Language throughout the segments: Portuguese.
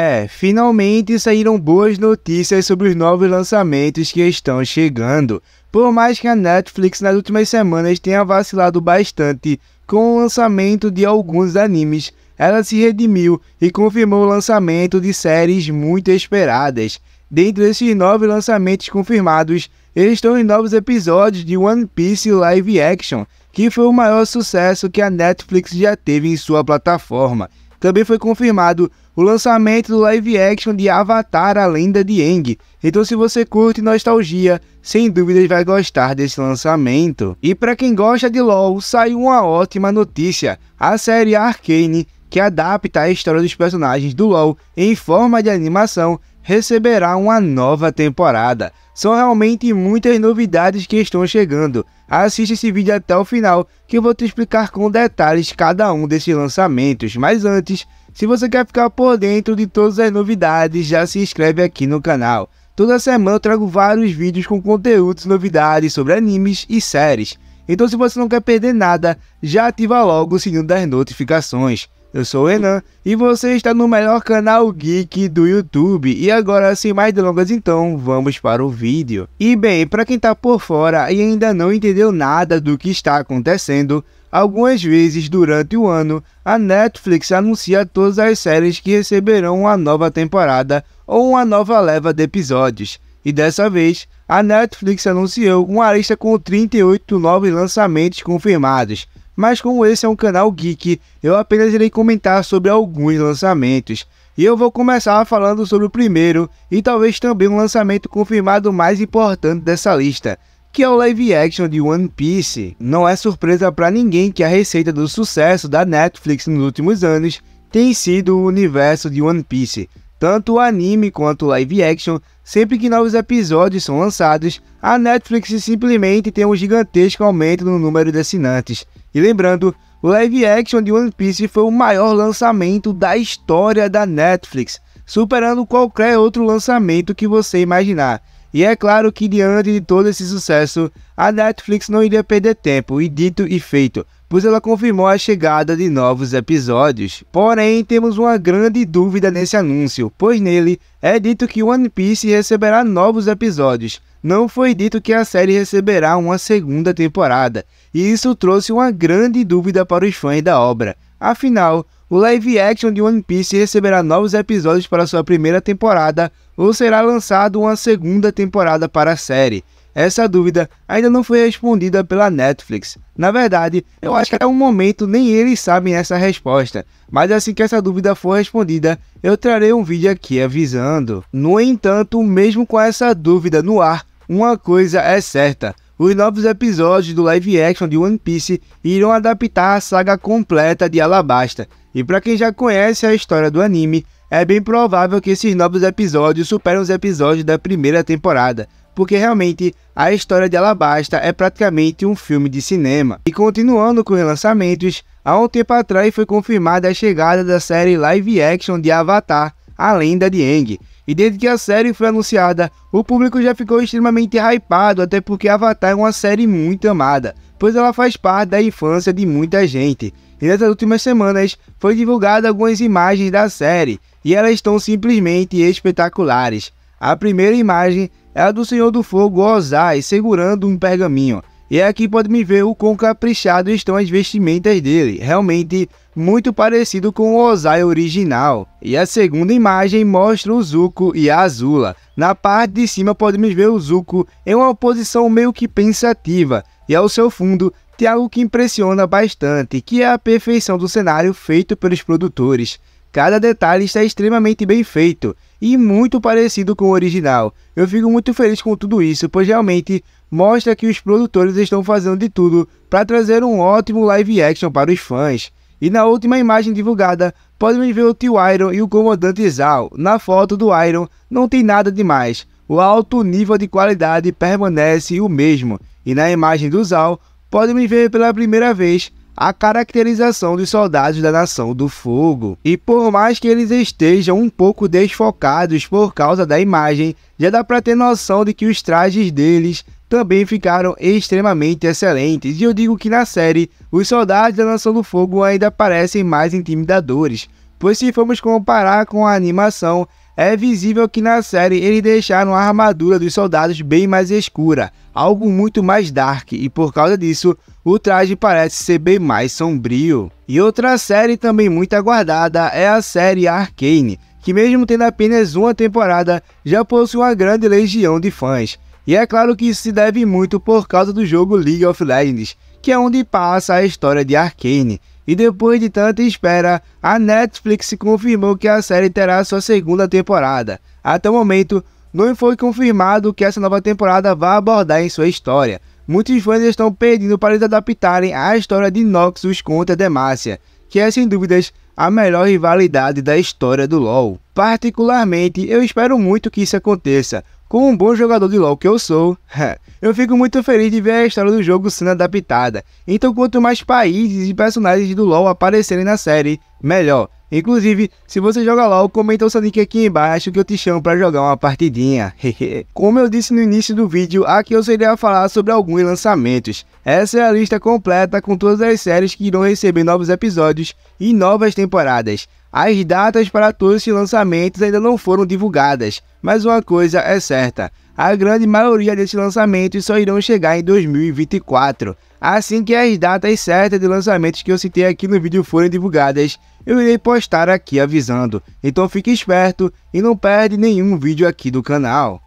É, finalmente saíram boas notícias sobre os novos lançamentos que estão chegando. Por mais que a Netflix nas últimas semanas tenha vacilado bastante com o lançamento de alguns animes, ela se redimiu e confirmou o lançamento de séries muito esperadas. Dentro desses nove lançamentos confirmados, estão os novos episódios de One Piece Live Action, que foi o maior sucesso que a Netflix já teve em sua plataforma também foi confirmado o lançamento do live action de Avatar A Lenda de Aang. Então se você curte nostalgia, sem dúvidas vai gostar desse lançamento. E para quem gosta de LoL, saiu uma ótima notícia. A série Arcane, que adapta a história dos personagens do LoL em forma de animação, receberá uma nova temporada. São realmente muitas novidades que estão chegando. Assista esse vídeo até o final que eu vou te explicar com detalhes cada um desses lançamentos. Mas antes, se você quer ficar por dentro de todas as novidades, já se inscreve aqui no canal. Toda semana eu trago vários vídeos com conteúdos e novidades sobre animes e séries. Então se você não quer perder nada, já ativa logo o sininho das notificações. Eu sou o Enan e você está no melhor canal geek do YouTube. E agora, sem mais delongas então, vamos para o vídeo. E bem, para quem está por fora e ainda não entendeu nada do que está acontecendo, algumas vezes durante o ano, a Netflix anuncia todas as séries que receberão uma nova temporada ou uma nova leva de episódios. E dessa vez, a Netflix anunciou uma lista com 38 novos lançamentos confirmados, mas como esse é um canal geek, eu apenas irei comentar sobre alguns lançamentos. E eu vou começar falando sobre o primeiro e talvez também um lançamento confirmado mais importante dessa lista, que é o live action de One Piece. Não é surpresa para ninguém que a receita do sucesso da Netflix nos últimos anos tem sido o universo de One Piece. Tanto o anime quanto o live action, sempre que novos episódios são lançados, a Netflix simplesmente tem um gigantesco aumento no número de assinantes. E lembrando, o live action de One Piece foi o maior lançamento da história da Netflix, superando qualquer outro lançamento que você imaginar. E é claro que diante de todo esse sucesso, a Netflix não iria perder tempo, e dito e feito, pois ela confirmou a chegada de novos episódios. Porém, temos uma grande dúvida nesse anúncio, pois nele é dito que One Piece receberá novos episódios, não foi dito que a série receberá uma segunda temporada, e isso trouxe uma grande dúvida para os fãs da obra. Afinal, o live action de One Piece receberá novos episódios para sua primeira temporada ou será lançado uma segunda temporada para a série? Essa dúvida ainda não foi respondida pela Netflix. Na verdade, eu acho que até o momento nem eles sabem essa resposta, mas assim que essa dúvida for respondida, eu trarei um vídeo aqui avisando. No entanto, mesmo com essa dúvida no ar, uma coisa é certa: os novos episódios do live action de One Piece irão adaptar a saga completa de Alabasta, e para quem já conhece a história do anime, é bem provável que esses novos episódios superem os episódios da primeira temporada, porque realmente a história de Alabasta é praticamente um filme de cinema. E continuando com os lançamentos, há um tempo atrás foi confirmada a chegada da série live action de Avatar, a lenda de Aang, e desde que a série foi anunciada, o público já ficou extremamente hypado, até porque Avatar é uma série muito amada, pois ela faz parte da infância de muita gente. E nessas últimas semanas, foi divulgada algumas imagens da série, e elas estão simplesmente espetaculares. A primeira imagem é a do Senhor do Fogo Ozai segurando um pergaminho, e é aqui pode me ver o quão caprichado estão as vestimentas dele, realmente muito parecido com o Ozai original. E a segunda imagem mostra o Zuko e a Azula. Na parte de cima podemos ver o Zuko em uma posição meio que pensativa, e ao seu fundo tem algo que impressiona bastante, que é a perfeição do cenário feito pelos produtores. Cada detalhe está extremamente bem feito e muito parecido com o original. Eu fico muito feliz com tudo isso, pois realmente mostra que os produtores estão fazendo de tudo para trazer um ótimo live action para os fãs. E na última imagem divulgada, podemos ver o tio Iron e o comandante Zal. Na foto do Iron, não tem nada demais. O alto nível de qualidade permanece o mesmo. E na imagem do Zal, podemos ver pela primeira vez a caracterização dos soldados da Nação do Fogo. E por mais que eles estejam um pouco desfocados por causa da imagem, já dá para ter noção de que os trajes deles também ficaram extremamente excelentes. E eu digo que na série, os soldados da Nação do Fogo ainda parecem mais intimidadores, pois se formos comparar com a animação, é visível que na série eles deixaram a armadura dos soldados bem mais escura, algo muito mais dark, e por causa disso, o traje parece ser bem mais sombrio. E outra série também muito aguardada é a série Arcane, que mesmo tendo apenas uma temporada, já possui uma grande legião de fãs. E é claro que isso se deve muito por causa do jogo League of Legends, que é onde passa a história de Arkane, e depois de tanta espera, a Netflix confirmou que a série terá sua segunda temporada. Até o momento, não foi confirmado que essa nova temporada vá abordar em sua história. Muitos fãs estão pedindo para eles adaptarem a história de Noxus contra Demacia, que é sem dúvidas a melhor rivalidade da história do LoL. Particularmente, eu espero muito que isso aconteça, como um bom jogador de LoL que eu sou, eu fico muito feliz de ver a história do jogo sendo adaptada. Então, quanto mais países e personagens do LoL aparecerem na série, melhor. Inclusive, se você joga LOL, comenta o seu link aqui embaixo que eu te chamo para jogar uma partidinha. Como eu disse no início do vídeo, aqui eu seria falar sobre alguns lançamentos. Essa é a lista completa com todas as séries que irão receber novos episódios e novas temporadas. As datas para todos esses lançamentos ainda não foram divulgadas, mas uma coisa é certa, a grande maioria desses lançamentos só irão chegar em 2024. Assim que as datas certas de lançamentos que eu citei aqui no vídeo forem divulgadas, eu irei postar aqui avisando, então fique esperto e não perde nenhum vídeo aqui do canal.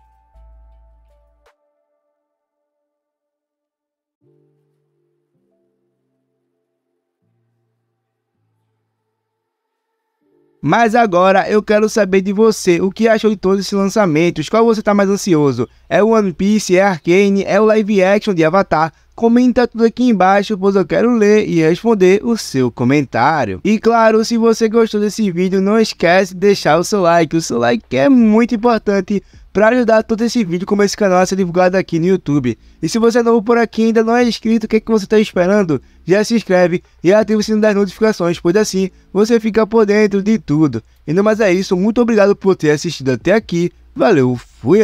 Mas agora eu quero saber de você, o que achou de todos esses lançamentos? Qual você tá mais ansioso? É o One Piece, é Arcane, é o live action de Avatar? Comenta tudo aqui embaixo, pois eu quero ler e responder o seu comentário. E claro, se você gostou desse vídeo, não esquece de deixar o seu like. O seu like é muito importante para ajudar todo esse vídeo como esse canal a ser divulgado aqui no YouTube. E se você é novo por aqui e ainda não é inscrito, o que, é que você está esperando? Já se inscreve e ativa o sino das notificações, pois assim você fica por dentro de tudo. E não mais é isso, muito obrigado por ter assistido até aqui, valeu, fui!